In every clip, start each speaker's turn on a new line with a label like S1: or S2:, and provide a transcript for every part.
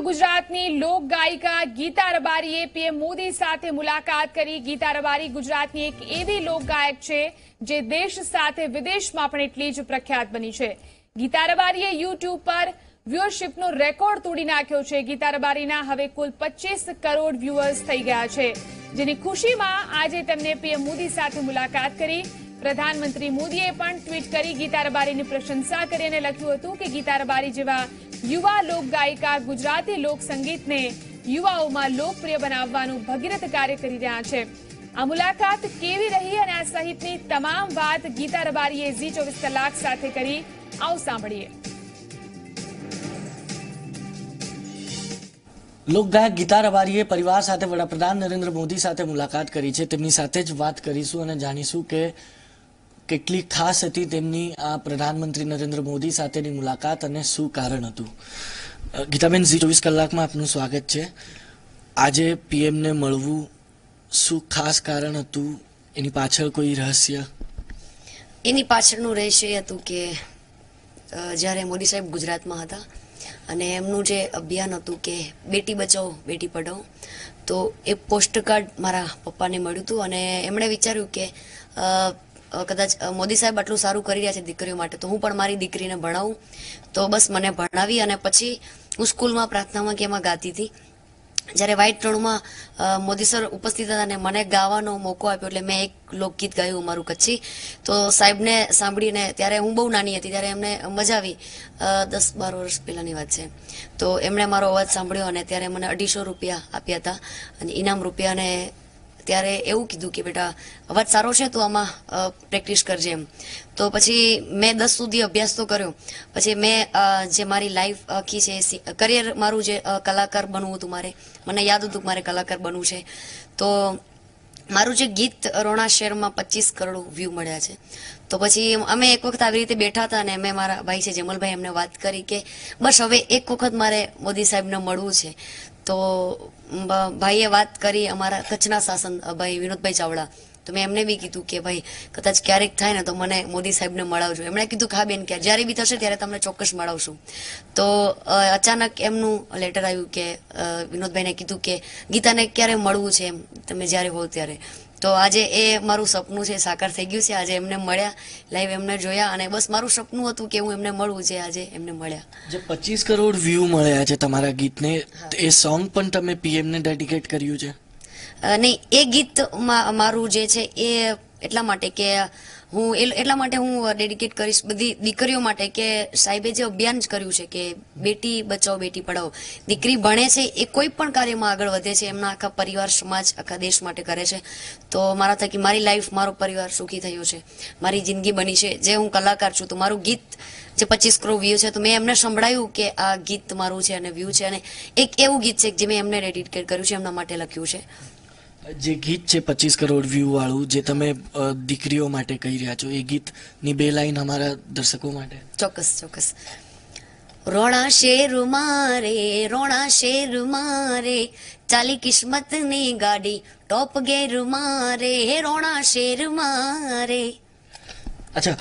S1: તો ગુજરાતની લોક ગાયિકા ગીતા રબારીએ પીએમ મોદી સાથે મુલાકાત કરી ગીતા રબારી ગુજરાતની એક એવી લોક ગાયક છે જે દેશ સાથે વિદેશમાં પણ એટલી જ પ્રખ્યાત બની છે ગીતા રબારીએ યુટ્યુબ પર વ્યુઅરશીપનો રેકોર્ડ તોડી નાખ્યો છે ગીતા રબારીના હવે કુલ પચીસ કરોડ વ્યુઅર્સ થઈ ગયા છે જેની ખુશીમાં આજે તેમને પીએમ મોદી સાથે મુલાકાત કરી પ્રધાનમંત્રી મોદીએ પણ ટ્વીટ કરી ગીતા રબારીની પ્રશંસા કરી અને લખ્યું હતું કે ગીતા રબારી જેવા યુવા લોકગાયિકા ગુજરાતી લોક સંગીતને યુવાઓમાં લોકપ્રિય બનાવવાનું ભગીરથ કાર્ય કરી રહ્યા છે આ મુલાકાત કેવી રહી અને આ સહિતની તમામ વાત ગીતા રબારીએ ઝી ચોવીસ કલાક સાથે કરી આવું સાંભળીએ
S2: લોકગાયક ગીતા રબારીએ પરિવાર સાથે વડાપ્રધાન નરેન્દ્ર મોદી સાથે મુલાકાત કરી છે તેમની સાથે જ વાત કરીશું અને જાણીશું કે કેટલી ખાસ હતી તેમની આ પ્રધાનમંત્રી નરેન્દ્ર મોદી સાથેની મુલાકાત અને શું કારણ હતું ગીતાબેન ઝી ચોવીસ કલાકમાં આપનું સ્વાગત છે આજે પીએમને મળવું શું ખાસ કારણ હતું એની પાછળ કોઈ રહસ્ય
S1: એની પાછળનું રહસ્ય હતું કે જ્યારે મોદી સાહેબ ગુજરાતમાં હતા અને એમનું જે અભિયાન હતું કે બેટી બચાવો બેટી પઢાઓ તો એ પોસ્ટકાર્ડ મારા પપ્પાને મળ્યું હતું અને એમણે વિચાર્યું કે કદાચ મોદી સાહેબ આટલું સારું કરી રહ્યા છે દીકરીઓ માટે તો હું પણ મારી દીકરીને ભણાવું તો બસ મને ભણાવી અને પછી હું સ્કૂલમાં પ્રાર્થનામાં કે એમાં ગાતી હતી જ્યારે વ્હાઇટ રણમાં મોદી સર ઉપસ્થિત હતા અને મને ગાવાનો મોકો આપ્યો એટલે મેં એક લોકગીત ગાયું મારું કચ્છી તો સાહેબને સાંભળીને ત્યારે હું બહુ નાની હતી ત્યારે એમને મજા આવી દસ બાર વર્ષ પહેલાંની વાત છે તો એમણે મારો અવાજ સાંભળ્યો અને ત્યારે મને અઢીસો રૂપિયા આપ્યા હતા અને ઇનામ રૂપિયાને ત્યારે એવું કીધું કે બેટા અવાજ સારો છે તો આમાં પ્રેક્ટિસ કરજે એમ તો પછી મેં દસ સુધી અભ્યાસ તો કર્યો પછી મેં જે મારી લાઈફ આખી છે કરિયર મારું જે કલાકાર બનવું હતું મારે મને યાદ હતું કે મારે કલાકાર બનવું છે તો મારું જે ગીત રોણા શેરમાં પચીસ કરોડ વ્યૂ મળ્યા છે તો પછી અમે એક વખત આવી રીતે બેઠા હતા અને મેં મારા ભાઈ છે જમલભાઈ એમને વાત કરી કે બસ હવે એક વખત મારે મોદી સાહેબને મળવું છે તો ભાઈએ વાત કરી અમારા કચ્છના શાસન ભાઈ વિનોદભાઈ ચાવડા તો મેં એમને બી કીધું કે ભાઈ કદાચ ક્યારેક થાય ને તો મને મોદી સાહેબને મળાવજો એમણે કીધું ખા બેન કે જ્યારે બી થશે ત્યારે તમને ચોક્કસ મળાવશું તો અચાનક એમનું લેટર આવ્યું કે વિનોદભાઈને કીધું કે ગીતાને ક્યારે મળવું છે એમ તમે જ્યારે હો ત્યારે તો આજે એ મારું સપનું છે સાકાર થઈ ગયું છે આજે એમને મળ્યા લાઈવ એમને જોયા અને બસ મારું સપનું હતું કે હું એમને મળું છે આજે એમને મળ્યા
S2: જે પચીસ કરોડ વ્યૂ મળ્યા છે તમારા ગીતને એ સોંગ પણ તમે પીએમને ડેડિકેટ કર્યું છે
S1: નહીં એ ગીત મારું જે છે એ એટલા માટે કે હું એટલા માટે હું ડેડિકેટ કરીશ બધી દીકરીઓ માટે કે સાહેબે જે અભિયાન જ કર્યું છે કે બેટી બચાવો બેટી પઢાઓ દીકરી ભણે છે એ કોઈ પણ કાર્યમાં આગળ વધે છે એમના આખા પરિવાર સમાજ આખા દેશ માટે કરે છે તો મારા થકી મારી લાઈફ મારો પરિવાર સુખી થયો છે મારી જિંદગી બની છે જે હું કલાકાર છું તો મારું ગીત જે પચીસ કરોડ વ્યૂ છે તો મેં એમને સંભળાયું કે આ ગીત મારું છે અને વ્યૂ છે અને એક એવું ગીત છે જે મેં એમને ડેડિકેટ કર્યું છે એમના માટે લખ્યું છે
S2: જે ગીત છે પચીસ કરોડ વ્યૂ વાળું જે તમે દીકરીઓ માટે કહી રહ્યા છો એ ગીતની બે લાઈન અમારા દર્શકો માટે ચોક્કસ ચોક્કસ
S1: રોણા શેર મારે રોણા શેર મારે ચાલી કિસ્મત ની ગાડી ટોપ ગેર મારે રોણા શેર મારે
S2: અચ્છા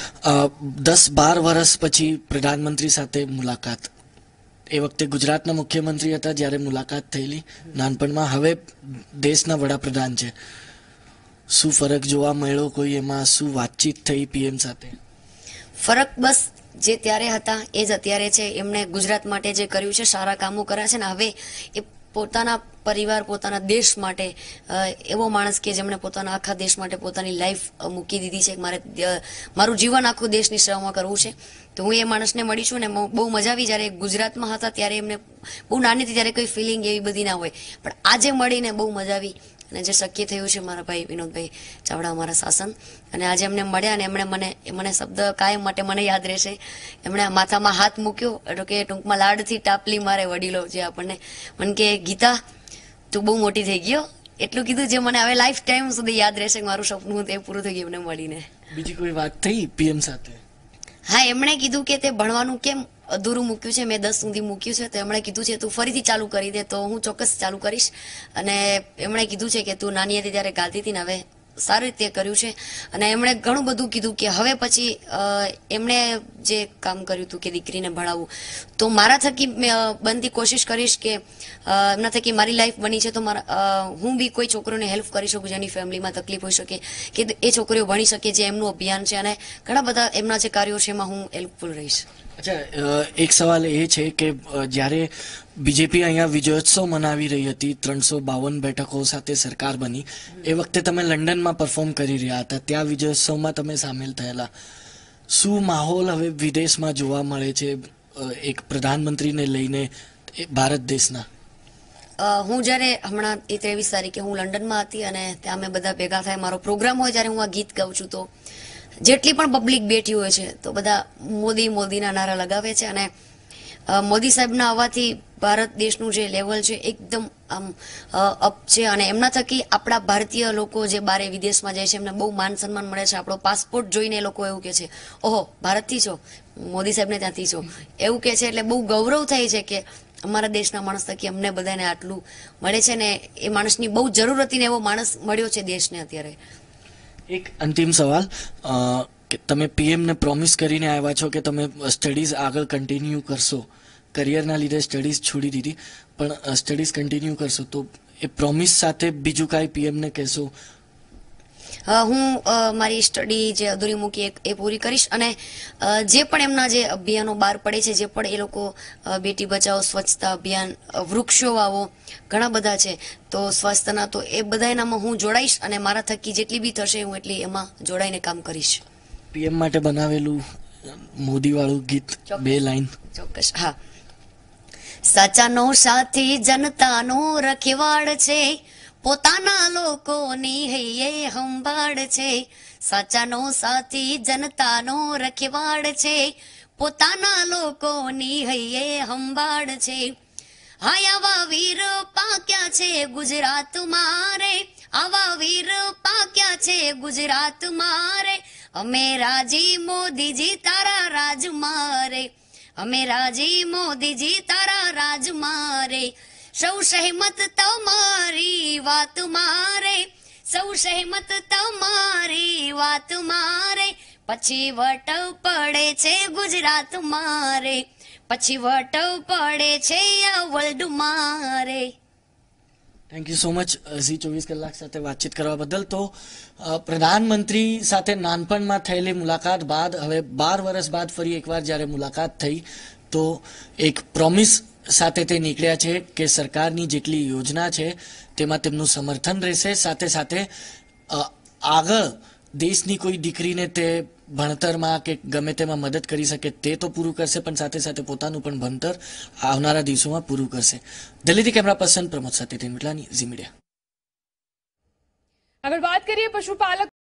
S2: દસ બાર વર્ષ પછી પ્રધાનમંત્રી સાથે મુલાકાત એ વખતે ગુજરાતના મુખ્યમંત્રી હતા જ્યારે મુલાકાત થયેલી નાનપણમાં હવે દેશના વડાપ્રધાન છે શું ફરક જોવા મળ્યો કોઈ એમાં શું વાતચીત થઈ પીએમ સાથે ફરક
S1: બસ જે ત્યારે હતા એ જ અત્યારે છે એમણે ગુજરાત માટે જે કર્યું છે સારા કામો કર્યા છે ને હવે એ પોતાના પરિવાર પોતાના દેશ માટે એવો માણસ કે જેમણે પોતાના આખા દેશ માટે પોતાની લાઈફ મૂકી દીધી છે મારે મારું જીવન આખું દેશની સેવામાં કરવું છે તો હું એ માણસને મળી છું ને બહુ મજા આવી જ્યારે ગુજરાતમાં હતા ત્યારે એમને બહુ નાની હતી ત્યારે કોઈ ફિલિંગ એવી બધી ના હોય પણ આજે મળીને બહુ મજા આવી અને જે શક્ય થયું છે મારા ભાઈ વિનોદભાઈ ચાવડા મારા શાસન અને આજે એમને મળ્યા અને એમણે મને મને શબ્દ કાયમ માટે મને યાદ રહેશે એમણે માથામાં હાથ મૂક્યો એટલે કે ટૂંકમાં લાડથી ટાપલી મારે વડીલો જે આપણને મને કે ગીતા તું બહુ મોટી થઈ ગયો એટલું કીધું જે મને હવે લાઈફ ટાઈમ સુધી યાદ રહેશે મારું સપનું તે પૂરું થઈ ગયું એમને મળીને
S2: બીજી કોઈ વાત થઈ પીએમ સાથે
S1: હા એમણે કીધું કે તે ભણવાનું કેમ અધૂરું મૂક્યું છે મેં દસ સુધી મૂક્યું છે તો એમણે કીધું છે તું ફરીથી ચાલુ કરી દે તો હું ચોક્કસ ચાલુ કરીશ અને એમણે કીધું છે કે તું નાની હતી ત્યારે ગાતી હતી ને હવે સારી રીતે કર્યું છે અને એમણે ઘણું બધું કીધું કે હવે પછી એમણે જે કામ કર્યું હતું કે દીકરીને ભણાવવું તો મારા થકી મેં બનતી કોશિશ કરીશ કે એમના થકી મારી લાઈફ બની છે તો મારા હું બી કોઈ છોકરોને હેલ્પ કરી શકું જેની ફેમિલીમાં તકલીફ હોઈ શકે કે એ છોકરીઓ ભણી શકે જે એમનું અભિયાન છે અને ઘણા બધા એમના જે કાર્યો છે એમાં હું
S2: હેલ્પફુલ રહીશ અચ્છા એક સવાલ એ છે કે જ્યારે બીજેપી અહીંયા વિજયોત્સવ મનાવી રહી હતી ત્રણસો બાવન બેઠકો સાથે સરકાર બની એ વખતે તમે લંડનમાં પરફોર્મ કરી રહ્યા હતા ત્યાં વિજયોત્સવમાં તમે સામેલ થયેલા શું માહોલ હવે વિદેશમાં જોવા મળે છે એક પ્રધાનમંત્રીને લઈને ભારત દેશના
S1: હું જ્યારે હમણાં એ ત્રેવીસ તારીખે હું લંડનમાં હતી અને ત્યાં મેં બધા ભેગા થાય મારો પ્રોગ્રામ હોય જ્યારે હું આ ગીત ગાઉં છું તો જેટલી પણ પબ્લિક બેઠી હોય છે તો બધા મોદી મોદીના નારા લગાવે છે અને મોદી સાહેબના આવવાથી ભારત દેશનું જે લેવલ છે એકદમ આમ અપ છે અને એમના થકી આપણા ભારતીય લોકો જે બારે વિદેશમાં જાય છે એમને બહુ માન સન્માન મળે છે આપણો પાસપોર્ટ જોઈને એ લોકો એવું કહે છે ઓહો ભારતથી છો મોદી સાહેબને ત્યાંથી છો એવું કહે છે એટલે બહુ ગૌરવ થાય છે કે અમારા દેશના માણસ થકી અમને બધાને આટલું મળે છે ને એ માણસની બહુ જરૂર હતી ને એવો માણસ મળ્યો છે દેશને અત્યારે
S2: એક અંતિમ સવાલ કે તમે પીએમને પ્રોમિસ કરીને આવ્યા છો કે તમે સ્ટડીઝ આગળ કન્ટિન્યુ કરશો કરિયરના લીધે સ્ટડીઝ છોડી દીધી પણ સ્ટડીઝ કન્ટિન્યુ કરશો તો એ પ્રોમિસ સાથે બીજું કાંઈ પીએમને કહેશો
S1: હું મારી સ્ટડી જે અધૂરી મૂકી એ પૂરી કરીશ અને જે પણ એમના જે અભિયાનો બહાર પડે છે જે પણ એ લોકો બેટી બચાવો સ્વચ્છતા અભિયાન વૃક્ષો વાવો ઘણા બધા છે તો સ્વાસ્થ્યના તો એ બધા એનામાં હું જોડાઈશ અને મારા થકી જેટલી બી થશે હું એટલી એમાં જોડાઈને કામ કરીશ
S2: પીએમ માટે બનાવેલું મોદી વાળું ગીત બે લાઈન ચોક્કસ હા સાચાનો સાથી
S1: જનતાનો રખેવાડ છે પોતાના લોકોની હૈયે હંબાડ છે સાચાનો સાચી જનતાનો રખેવાડ છે પોતાના લોકોની હૈયે હંબાડ છે આવા વીર પાક્યા છે ગુજરાત મારે આવા વીર પાક્યા છે ગુજરાત મારે અમે રાજી મોદીજી તારા રાજ મારે અમે રાજી મોદીજી તારા રાજ મારે સૌ સહેમત તમારી વાત મારે સૌ સહેમત તમારી વાત મારે પછી વટવ પડે છે ગુજરાત મારે પછી વટવ પડે છે આ વર્લ્ડ મારે
S2: thank you so much Zee ચોવીસ કલાક સાથે વાતચીત કરવા બદલ તો પ્રધાનમંત્રી સાથે નાનપણમાં થયેલી મુલાકાત બાદ હવે બાર વર્ષ બાદ ફરી એકવાર જ્યારે મુલાકાત થઈ તો એક પ્રોમિસ સાથે તે નીકળ્યા છે કે સરકારની જેટલી યોજના છે તેમાં તેમનું સમર્થન રહેશે સાથે સાથે આગળ દેશની કોઈ દીકરીને તે ભણતરમાં કે ગમે તેમાં મદદ કરી શકે તે તો પૂરું કરશે પણ સાથે સાથે પોતાનું પણ ભણતર આવનારા દિવસોમાં પૂરું કરશે દિલ્હીથી કેમેરા પર્સન પ્રમોદ સાથે મિટલાની ઝી મીડિયા આગળ વાત કરીએ પશુપાલક